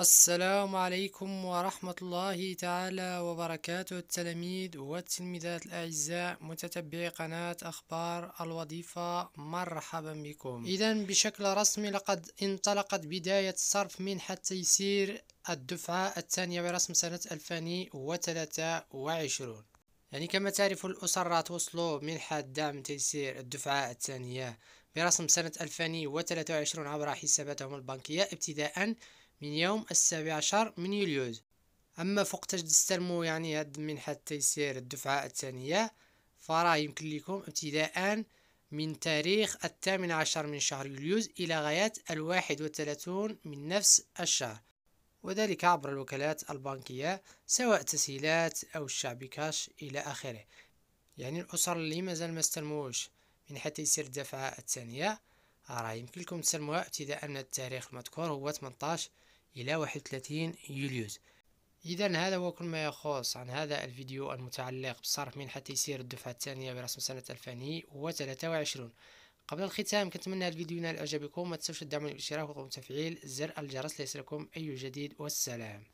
السلام عليكم ورحمة الله تعالى وبركاته التلاميذ والتلميذات الأعزاء متتبعي قناة أخبار الوظيفة مرحبا بكم إذا بشكل رسمي لقد انطلقت بداية صرف منحة تيسير الدفعة الثانية برسم سنة 2023 يعني كما تعرف الأسرات وصلوا منحة دعم تيسير الدفعة الثانية برسم سنة 2023 عبر حساباتهم البنكية ابتداء من يوم السابع عشر من يوليوز أما تجد تستلمو يعني هاد المنحة يصير الدفعة الثانية فراه يمكن لكم ابتداء من تاريخ الثامن عشر من شهر يوليوز إلى غاية الواحد وثلاثون من نفس الشهر وذلك عبر الوكالات البنكية سواء تسهيلات أو الشعبي كاش إلى آخره يعني الأسر اللي مازال ما استلموش من حتى يصير الدفعة الثانية آه، راه يمكن لكم تسلموها ابتداء من التاريخ المذكور هو 18 إلى 31 يوليوز إذا هذا هو كل ما يخص عن هذا الفيديو المتعلق بصرف من حتى يصير الدفعة الثانية برسم سنة 2023 قبل الختام كنتمنى الفيديو ينال اعجابكم ما تنسوش الدعم والاشتراك وتفعيل زر الجرس ليصلكم اي جديد والسلام